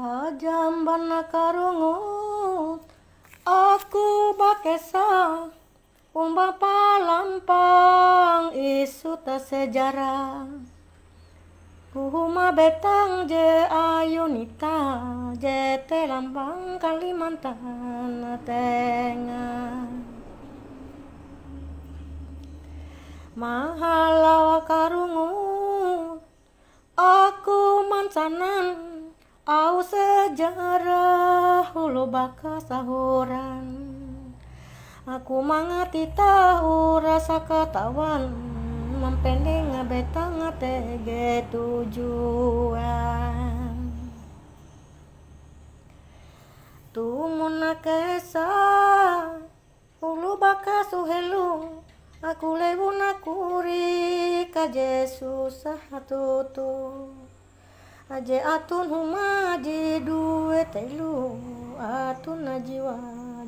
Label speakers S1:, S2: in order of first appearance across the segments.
S1: Ajamban karungut aku bakesa umba palampang isu sejarah Kuhuma betang je ayunita je lambang Kalimantan Tengah Mahalawa karungut aku mancanan. Au sejarah hulu baka sahuran Aku mangati tahu rasa ketawan Mempending ngebetang tege tujuan Tumuna kesa Hulu baka suhelu Aku lewuna kuri kaje susah tutup atun huma jidu etelu atun najiwa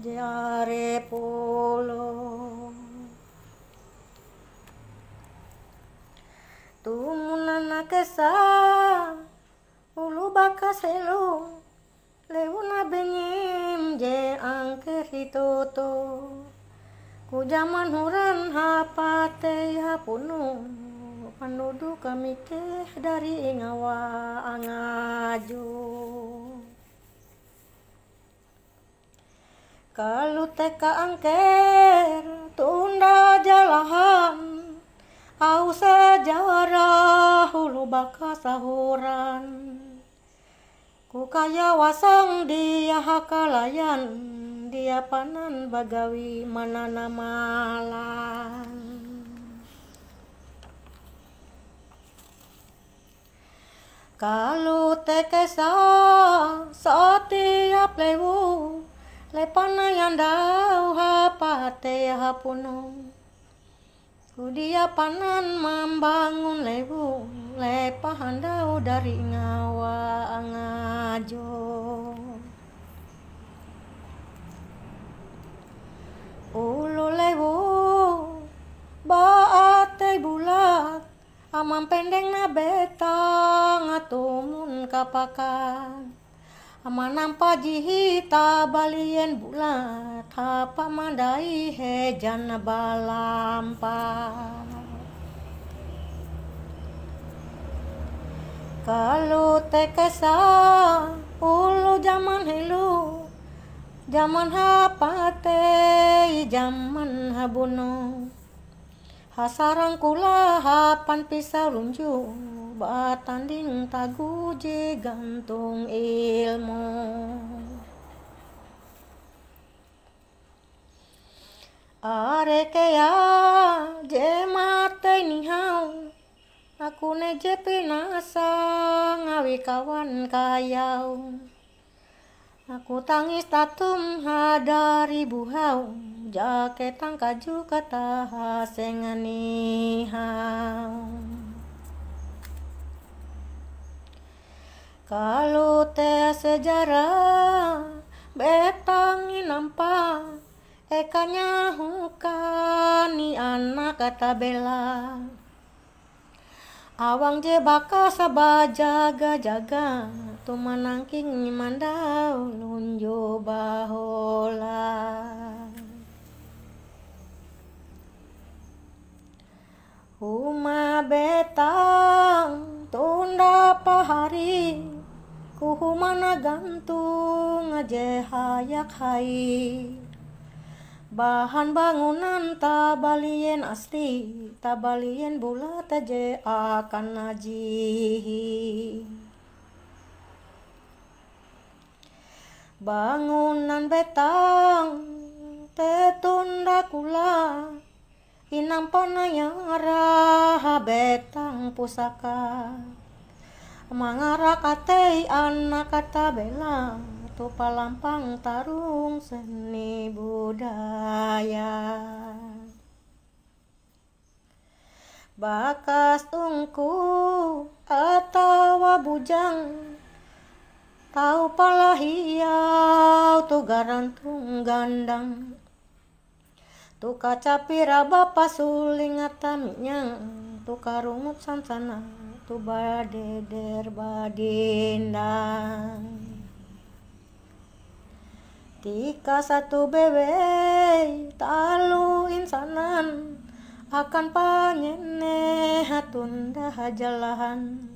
S1: jare polo Tumunana kesa ulu bakaselo leuna benyem je angker hitoto zaman huran hapate hapunung Panudu kami teh dari ngawa ngaju Kalau teka angker tunda jalan, Au sejarah hulu baka sahuran Ku kaya wasang dia hakalayan Dia panan bagawi mana malam Kalu teke tekesa sotia plewu lepona yandau hapate hapuno Kudia panan membangun lewu dau dari ngawa ngajo Ulu lewu baate bulat aman pendeng nabe tumun kapaka amanampa jihita balien bulat apa mandai he jana balampa kalau tekesa ulu zaman hilu zaman hapate zaman habunuh, hasarang kula hapan pisau lumjung batanding taguje gantung ilmu are kaya je mate nihau aku ne je pinasa ngawi kawan kayau aku tangis tatum hadari buhau jaketang kaju kata hasenganihau Kalau teh sejarah betang nampak Ekanya hukani ni anak kata bela Awang je bakal sabah jaga-jaga Tu manangking mandau lunjo bahola Uma beta kuhumana mana gantung aja hayak hai bahan bangunan tabalien asli tabalien bulat aja akan naji bangunan betang tetunda kula inang panayara betang pusaka mangara katei anak kata bela palampang tarung seni budaya bakas tungku atau bujang tau pala hiau tugaran gandang. Tu kacapira bapa suling atamnya tu karungut sancana tu bade der badinang Tika satu bebe talu insanan akan panyene hatunda hajalahan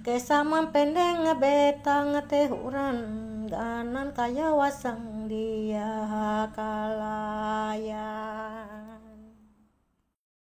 S1: kesama pendeng betang tehuran ganan kaya wasang dia ya.